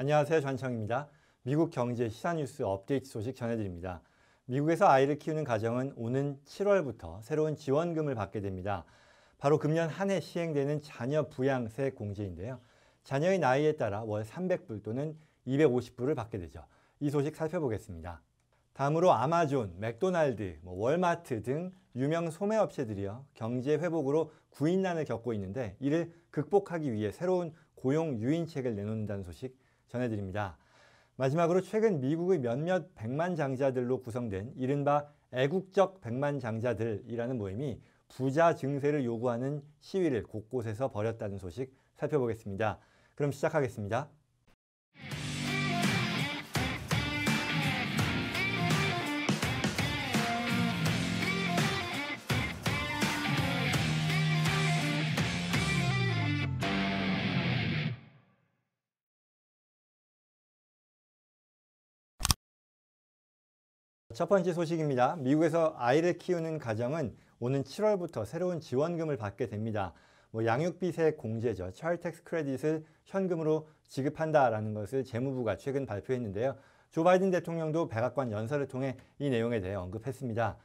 안녕하세요. 전청입니다. 미국 경제 시사뉴스 업데이트 소식 전해드립니다. 미국에서 아이를 키우는 가정은 오는 7월부터 새로운 지원금을 받게 됩니다. 바로 금년 한 해 시행되는 자녀 부양세 공제인데요. 자녀의 나이에 따라 월 300불 또는 250불을 받게 되죠. 이 소식 살펴보겠습니다. 다음으로 아마존, 맥도날드, 뭐 월마트 등 유명 소매업체들이요. 경제 회복으로 구인난을 겪고 있는데 이를 극복하기 위해 새로운 고용 유인책을 내놓는다는 소식 전해드립니다. 마지막으로 최근 미국의 몇몇 백만 장자들로 구성된 이른바 애국적 백만 장자들이라는 모임이 부자 증세를 요구하는 시위를 곳곳에서 벌였다는 소식 살펴보겠습니다. 그럼 시작하겠습니다. 첫 번째 소식입니다. 미국에서 아이를 키우는 가정은 오는 7월부터 새로운 지원금을 받게 됩니다. 뭐 양육비세 공제죠. 차텍스 크레딧을 현금으로 지급한다라는 것을 재무부가 최근 발표했는데요. 조 바이든 대통령도 백악관 연설을 통해 이 내용에 대해 언급했습니다.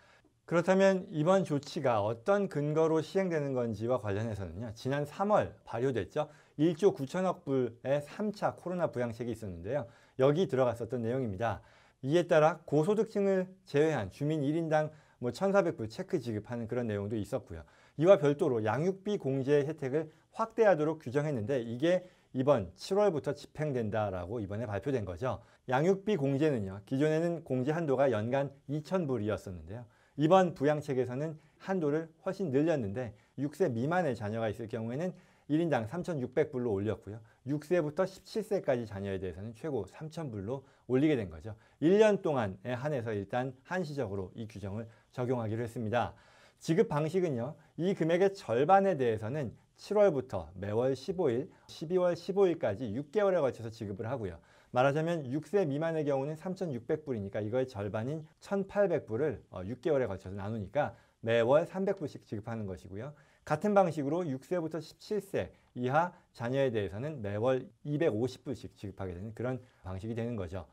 그렇다면 이번 조치가 어떤 근거로 시행되는 건지와 관련해서는요. 지난 3월 발효됐죠. 1조 9천억 불의 3차 코로나 부양책이 있었는데요. 여기 들어갔었던 내용입니다. 이에 따라 고소득층을 제외한 주민 1인당 뭐 1,400불 체크 지급하는 그런 내용도 있었고요. 이와 별도로 양육비 공제 혜택을 확대하도록 규정했는데 이게 이번 7월부터 집행된다라고 이번에 발표된 거죠. 양육비 공제는요. 기존에는 공제 한도가 연간 2,000불이었었는데요. 이번 부양책에서는 한도를 훨씬 늘렸는데 6세 미만의 자녀가 있을 경우에는 1인당 3,600불로 올렸고요. 6세부터 17세까지 자녀에 대해서는 최고 3,000불로 올리게 된 거죠. 1년 동안에 한해서 일단 한시적으로 이 규정을 적용하기로 했습니다. 지급 방식은요. 이 금액의 절반에 대해서는 7월부터 매월 15일, 12월 15일까지 6개월에 걸쳐서 지급을 하고요. 말하자면 6세 미만의 경우는 3,600불이니까 이거의 절반인 1,800불을 6개월에 어, 걸쳐서 나누니까 매월 300불씩 지급하는 것이고요. 같은 방식으로 6세부터 17세 이하 자녀에 대해서는 매월 250불씩 지급하게 되는 그런 방식이 되는 거죠.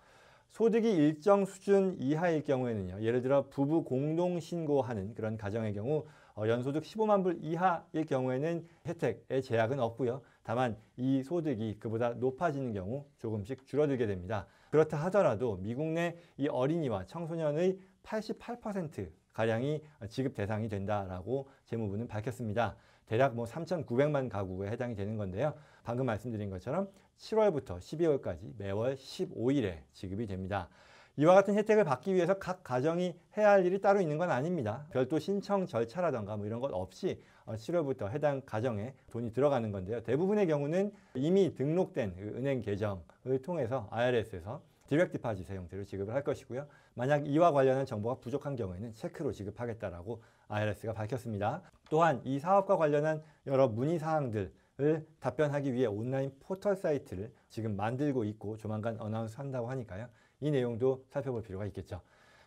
소득이 일정 수준 이하일 경우에는요. 예를 들어 부부 공동 신고하는 그런 가정의 경우 어, 연소득 15만 불 이하일 경우에는 혜택의 제약은 없고요. 다만 이 소득이 그보다 높아지는 경우 조금씩 줄어들게 됩니다. 그렇다 하더라도 미국 내 이 어린이와 청소년의 88% 가량이 지급 대상이 된다라고 재무부는 밝혔습니다. 대략 뭐 3,900만 가구에 해당이 되는 건데요. 방금 말씀드린 것처럼 7월부터 12월까지 매월 15일에 지급이 됩니다. 이와 같은 혜택을 받기 위해서 각 가정이 해야 할 일이 따로 있는 건 아닙니다. 별도 신청 절차라던가 뭐 이런 것 없이 7월부터 어, 해당 가정에 돈이 들어가는 건데요. 대부분의 경우는 이미 등록된 은행 계정을 통해서 IRS에서 디렉트 파지사용태로 지급을 할 것이고요. 만약 이와 관련한 정보가 부족한 경우에는 체크로 지급하겠다라고 IRS가 밝혔습니다. 또한 이 사업과 관련한 여러 문의 사항들 을 답변하기 위해 온라인 포털 사이트를 지금 만들고 있고 조만간 어나운스 한다고 하니까요. 이 내용도 살펴볼 필요가 있겠죠.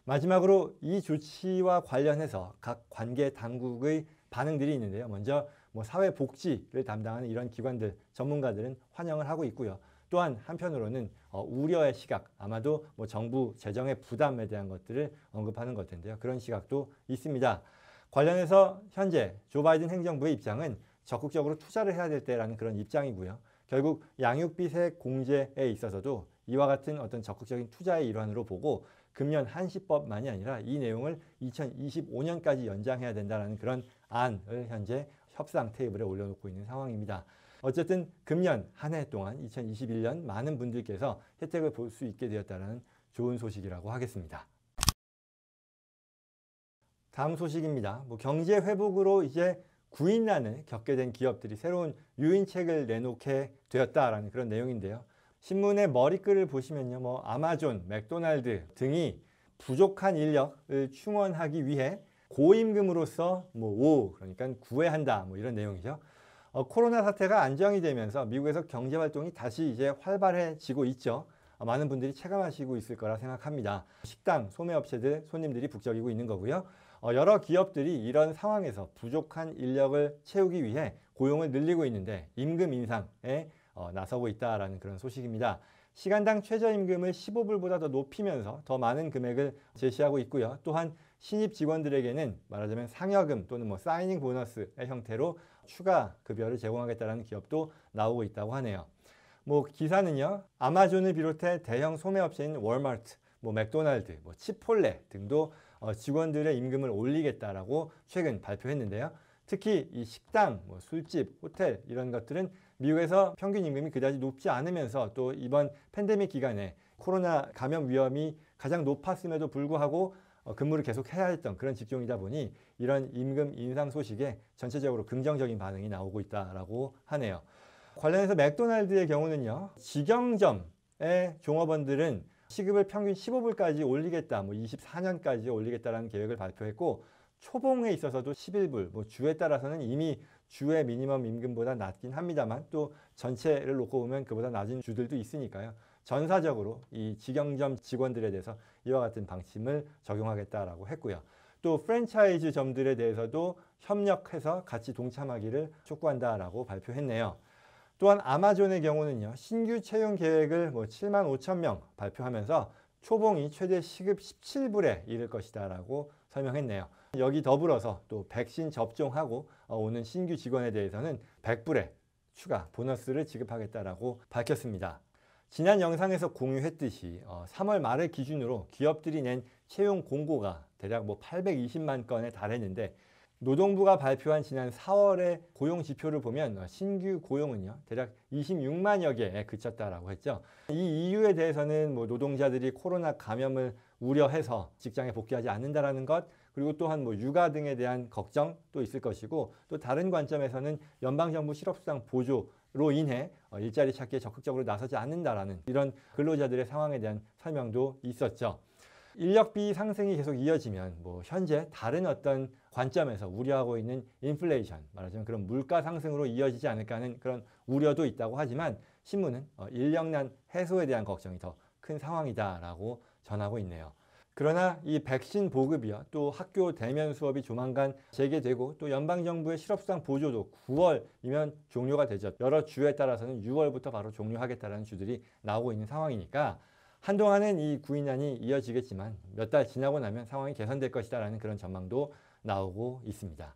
마지막으로 이 조치와 관련해서 각 관계 당국의 반응들이 있는데요. 먼저 뭐 사회복지를 담당하는 이런 기관들, 전문가들은 환영을 하고 있고요. 또한 한편으로는 어, 우려의 시각, 아마도 뭐 정부 재정의 부담에 대한 것들을 언급하는 것 텐데요. 그런 시각도 있습니다. 관련해서 현재 조 바이든 행정부의 입장은 적극적으로 투자를 해야 될 때라는 그런 입장이고요. 결국 양육비 세 공제에 있어서도 이와 같은 어떤 적극적인 투자의 일환으로 보고 금년 한시법만이 아니라 이 내용을 2025년까지 연장해야 된다는 그런 안을 현재 협상 테이블에 올려놓고 있는 상황입니다. 어쨌든 금년 한 해 동안 2021년 많은 분들께서 혜택을 볼 수 있게 되었다는 좋은 소식이라고 하겠습니다. 다음 소식입니다. 뭐 경제 회복으로 이제 구인난을 겪게 된 기업들이 새로운 유인책을 내놓게 되었다라는 그런 내용인데요. 신문의 머리글을 보시면요. 뭐 아마존, 맥도날드 등이 부족한 인력을 충원하기 위해 고임금으로서 뭐 5, 그러니까 구해한다뭐 이런 내용이죠. 어, 코로나 사태가 안정이 되면서 미국에서 경제 활동이 다시 이제 활발해지고 있죠. 어, 많은 분들이 체감하시고 있을 거라 생각합니다. 식당, 소매업체들, 손님들이 북적이고 있는 거고요. 어, 여러 기업들이 이런 상황에서 부족한 인력을 채우기 위해 고용을 늘리고 있는데 임금 인상에 어, 나서고 있다라는 그런 소식입니다. 시간당 최저임금을 15불보다 더 높이면서 더 많은 금액을 제시하고 있고요. 또한 신입 직원들에게는 말하자면 상여금 또는 뭐 사이닝 보너스의 형태로 추가 급여를 제공하겠다는 기업도 나오고 있다고 하네요. 뭐 기사는요. 아마존을 비롯해 대형 소매업체인 월마트, 뭐 맥도날드, 뭐 치폴레 등도 어, 직원들의 임금을 올리겠다라고 최근 발표했는데요. 특히 이 식당, 뭐 술집, 호텔 이런 것들은 미국에서 평균 임금이 그다지 높지 않으면서 또 이번 팬데믹 기간에 코로나 감염 위험이 가장 높았음에도 불구하고 어, 근무를 계속 해야 했던 그런 직종이다 보니 이런 임금 인상 소식에 전체적으로 긍정적인 반응이 나오고 있다라고 하네요. 관련해서 맥도날드의 경우는요. 직영점의 종업원들은 시급을 평균 15불까지 올리겠다, 뭐 24년까지 올리겠다라는 계획을 발표했고 초봉에 있어서도 11불, 뭐 주에 따라서는 이미 주의 미니멈 임금보다 낮긴 합니다만 또 전체를 놓고 보면 그보다 낮은 주들도 있으니까요. 전사적으로 이 직영점 직원들에 대해서 이와 같은 방침을 적용하겠다라고 했고요. 또 프랜차이즈점들에 대해서도 협력해서 같이 동참하기를 촉구한다라고 발표했네요. 또한 아마존의 경우는요. 신규 채용 계획을 뭐 7만 5천 명 발표하면서 초봉이 최대 시급 17불에 이를 것이다라고 설명했네요. 여기 더불어서 또 백신 접종하고 어, 오는 신규 직원에 대해서는 1 0 0불에 추가 보너스를 지급하겠다라고 밝혔습니다. 지난 영상에서 공유했듯이 3월 어, 말을 기준으로 기업들이 낸 채용 공고가 대략 뭐 820만 건에 달했는데 노동부가 발표한 지난 4월의 고용 지표를 보면 어, 신규 고용은요 대략 26만여 개에 그쳤다라고 했죠. 이 이유에 대해서는 뭐 노동자들이 코로나 감염을 우려해서 직장에 복귀하지 않는다라는 것 그리고 또한 뭐 육아 등에 대한 걱정도 있을 것이고 또 다른 관점에서는 연방정부 실업수당 보조 로 인해 어, 일자리 찾기에 적극적으로 나서지 않는다라는 이런 근로자들의 상황에 대한 설명도 있었죠. 인력비 상승이 계속 이어지면 뭐 현재 다른 어떤 관점에서 우려하고 있는 인플레이션 말하자면 그런 물가 상승으로 이어지지 않을까 하는 그런 우려도 있다고 하지만 신문은 어, 인력난 해소에 대한 걱정이 더 큰 상황이다라고 전하고 있네요. 그러나 이 백신 보급이요. 또 학교 대면 수업이 조만간 재개되고 또 연방정부의 실업수당 보조도 9월이면 종료가 되죠. 여러 주에 따라서는 6월부터 바로 종료하겠다는 주들이 나오고 있는 상황이니까 한동안은 이 구인난이 이어지겠지만 몇 달 지나고 나면 상황이 개선될 것이다라는 그런 전망도 나오고 있습니다.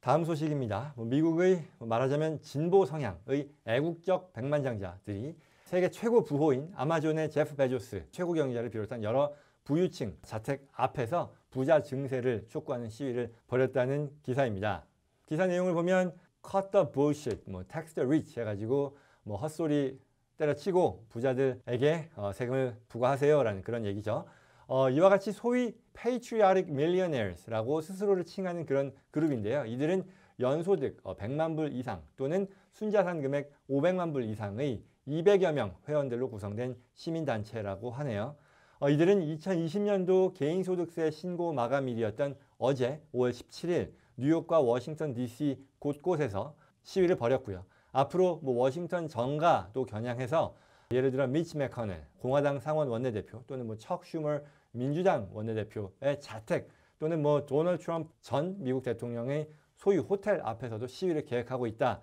다음 소식입니다. 뭐 미국의 말하자면 진보 성향의 애국적 백만장자들이 세계 최고 부호인 아마존의 제프 베조스 최고 경제를 비롯한 여러 부유층 자택 앞에서 부자 증세를 촉구하는 시위를 벌였다는 기사입니다. 기사 내용을 보면 cut the bullshit, 뭐 tax the rich 해가지고 뭐 헛소리 때려치고 부자들에게 어, 세금을 부과하세요라는 그런 얘기죠. 어, 이와 같이 소위 patriotic millionaires라고 스스로를 칭하는 그런 그룹인데요. 이들은 연소득 어, 100만 불 이상 또는 순자산 금액 500만 불 이상의 200여 명 회원들로 구성된 시민단체라고 하네요. 어, 이들은 2020년도 개인소득세 신고 마감일이었던 어제 5월 17일 뉴욕과 워싱턴 DC 곳곳에서 시위를 벌였고요. 앞으로 뭐 워싱턴 정가도 겨냥해서 예를 들어 미치 맥커넬 공화당 상원 원내대표 또는 뭐 척 슈머 민주당 원내대표의 자택 또는 뭐도널 트럼프 전 미국 대통령의 소유 호텔 앞에서도 시위를 계획하고 있다라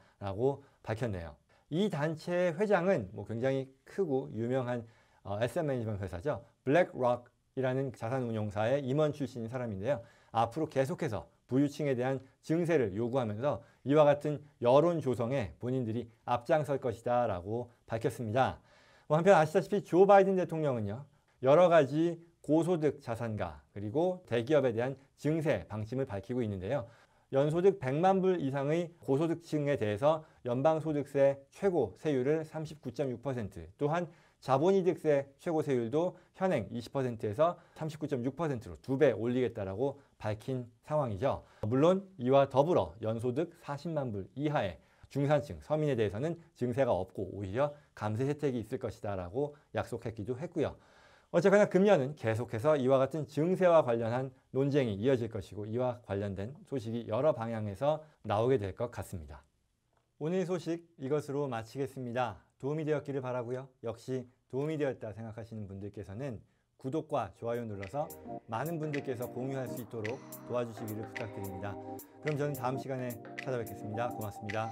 밝혔네요. 이 단체의 회장은 뭐 굉장히 크고 유명한 어, SM 매니지먼트 회사죠. 블랙록이라는 자산운용사의 임원 출신인 사람인데요. 앞으로 계속해서 부유층에 대한 증세를 요구하면서 이와 같은 여론 조성에 본인들이 앞장설 것이다 라고 밝혔습니다. 뭐 한편 아시다시피 조 바이든 대통령은요. 여러 가지 고소득 자산가 그리고 대기업에 대한 증세 방침을 밝히고 있는데요. 연소득 100만 불 이상의 고소득층에 대해서 연방소득세 최고 세율을 39.6% 또한 자본이득세 최고 세율도 현행 20%에서 39.6%로 두 배 올리겠다라고 밝힌 상황이죠. 물론 이와 더불어 연소득 40만 불 이하의 중산층 서민에 대해서는 증세가 없고 오히려 감세 혜택이 있을 것이다라고 약속했기도 했고요. 어쨌거나 금년은 계속해서 이와 같은 증세와 관련한 논쟁이 이어질 것이고 이와 관련된 소식이 여러 방향에서 나오게 될 것 같습니다. 오늘 소식 이것으로 마치겠습니다. 도움이 되었기를 바라고요. 역시 도움이 되었다 생각하시는 분들께서는 구독과 좋아요 눌러서 많은 분들께서 공유할 수 있도록 도와주시기를 부탁드립니다. 그럼 저는 다음 시간에 찾아뵙겠습니다. 고맙습니다.